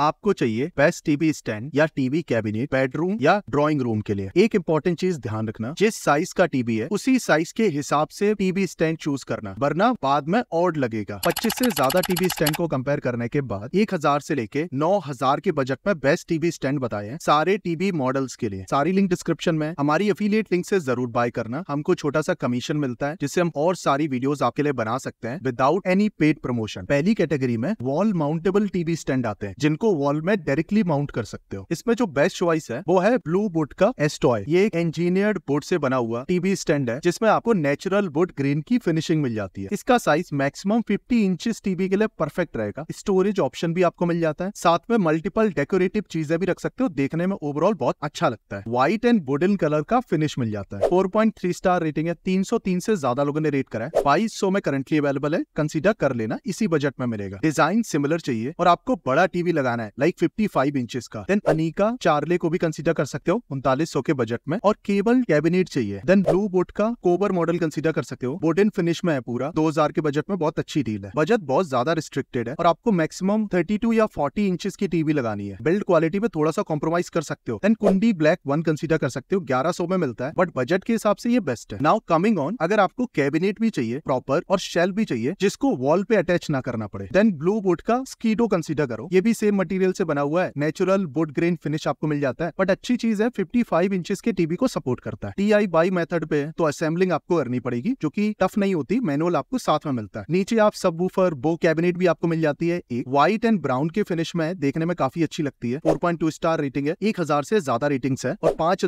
आपको चाहिए best TV stand या टीवी कैबिनेट बेडरूम या ड्राइंग रूम के लिए एक इंपॉर्टेंट चीज ध्यान रखना जिस साइज का टीवी है उसी साइज के हिसाब से टीवी स्टैंड चूज करना वरना बाद में और लगेगा पच्चीस से ज्यादा टीवी स्टैंड को कंपेयर करने के बाद एक हजार से लेके नौ हजार के बजट में बेस्ट टीवी स्टैंड बताए सारे टीवी मॉडल्स के लिए सारी लिंक डिस्क्रिप्शन में हमारी अफिलियट लिंक से जरूर बाय करना हमको छोटा सा कमीशन मिलता है जिससे हम और सारी वीडियो आपके लिए बना सकते हैं विदाउट एनी पेड प्रमोशन पहली कैटेगरी में वॉल माउंटेबल टीवी स्टैंड आते हैं जिनको वॉल में डायरेक्टली माउंट कर सकते हो इसमें जो बेस्ट चॉइस है वो है ब्लू बुट का एस्टॉय ये एक इंजीनियर्ड बुट से बना हुआ टीवी स्टैंड है जिसमें आपको नेचुरल बुट ग्रीन की फिनिशिंग मिल जाती है इसका size maximum fifty inch TV के लिए परफेक्ट रहेगा स्टोरेज ऑप्शन भी आपको मिल जाता है साथ में मल्टीपल डेकोरेटिव चीजें भी रख सकते हो देखने में ओवरऑल बहुत अच्छा लगता है व्हाइट एंड वुडन कलर का फिनिश मिल जाता है थ्री स्टार रेटिंग है तीन से ज्यादा लोगों ने रेट करा है सौ में करंटली अवेलेबल है कंसिडर कर लेना इसी बजट में मिलेगा डिजाइन सिमिलर चाहिए और आपको बड़ा टीवी लगाना बनाना है लाइक फिफ्टी फाइव इंचेस का देन अनिका चार्ले को भी कंसिडर कर सकते हो उनतालीस के बजट में और केबल कैबिनेट चाहिए देन ब्लू बोट का कोबर मॉडल कंसिडर कर सकते हो इन फिनिश में है पूरा दो के बजट में बहुत अच्छी डील है बजट बहुत ज्यादा रिस्ट्रिक्टेड है और आपको मैक्सिमम थर्टी या फोर्टी इंचेस की टीवी लगानी है बिल्ड क्वालिटी में थोड़ा सा कॉम्प्रोमाइज कर सकते हो देन कुंडी ब्लैक वन कंसिडर कर सकते हो ग्यारह सौ में मिलता है बट बजट के हिसाब से ये बेस्ट है नाउ कमिंग ऑन अगर आपको कैबिनेट भी चाहिए प्रॉपर और शेल भी चाहिए जिसको वॉल पे अटैच ना करना पड़े देन ब्लू बोट का स्कीडो कंसिडर करो ये भी सेम मटेरियल से बना हुआ है नेचुरल वुड ग्रेन फिनिश आपको मिल जाता है बट अच्छी चीज है फिफ्टी फाइव इंचेस के टीवी को सपोर्ट करता है टी आई बाई मेथड पे तो असेंबलिंग आपको करनी पड़ेगी जो की टफ नहीं होती मैनुअल आपको साथ में मिलता है नीचे आप सब वूफर बो कैबिनेट भी आपको मिल जाती है एक व्हाइट एंड ब्राउन के फिनिश में देखने में काफी अच्छी लगती है फोर स्टार रेटिंग है एक हजार से ज्यादा रेटिंग है और पांच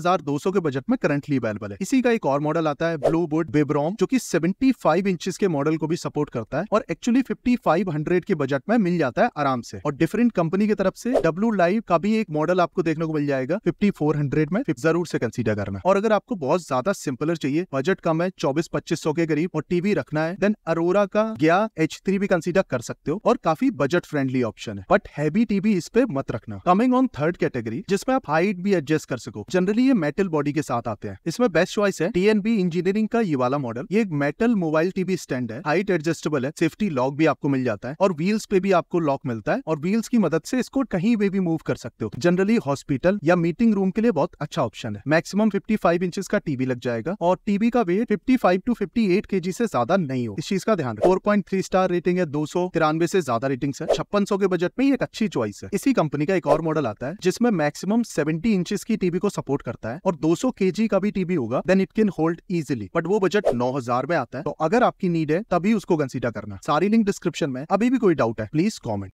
के बजट में करंटली अवेलेबल है इसी का एक और मॉडल आता है ब्लू बुड बेब्रॉम जो की सेवेंटी फाइव के मॉडल को भी सपोर्ट करता है और एक्चुअली फिफ्टी के बजट में मिल जाता है आराम से और डिफरेंट कंपनी कंपनी की तरफ से डब्ल्यू लाइव का भी एक मॉडल आपको देखने को मिल जाएगा फिफ्टी फोर हंड्रेड में जरूर से कंसीडर करना और अगर आपको बहुत ज्यादा सिंपलर चाहिए बजट कम है चौबीस पच्चीस सौ के करीब और टीवी रखना है देन अरोरा का गया एच थ्री भी कंसीडर कर सकते हो और काफी बजट फ्रेंडली ऑप्शन है बट हैवी टीवी इस पे मत रखना कमिंग ऑन थर्ड कैटेगरी जिसमें आप हाइट भी एडजस्ट कर सको जनरली ये मेटल बॉडी के साथ आते हैं इसमें बेस्ट चॉइस है टीएनबी इंजीनियरिंग का ये वाला मॉडल ये एक मेटल मोबाइल टीवी स्टैंड है हाइट एडजस्टेबल है सेफ्टी लॉक भी आपको मिल जाता है और व्हील्स पे भी आपको लॉक मिलता है और व्हील्स की मदद से इसको कहीं भी, भी मूव कर सकते हो जनरली हॉस्पिटल या मीटिंग रूम के लिए बहुत अच्छा ऑप्शन है मैक्सिमम 55 इंचेस का टीवी लग जाएगा और टीवी का वेट 55 टू 58 केजी से ज्यादा नहीं हो इस चीज का ध्यान four point three star rating है दो सौ तिरानवे से ज्यादा रेटिंग है छप्पन के बजट में एक अच्छी चॉइस है इसी कंपनी का एक और मॉडल आता है जिसमें मैक्सिमम सेवेंटी इंचेस की टीवी को सपोर्ट करता है और दो सौ का भी टीवी होगा then it can hold easily but वो बजट नौ में आता है तो अगर आपकी नीड है तभी उसको कंसिडर करना सारी लिंक डिस्क्रिप्शन में अभी भी कोई डाउट है प्लीज कॉमेंट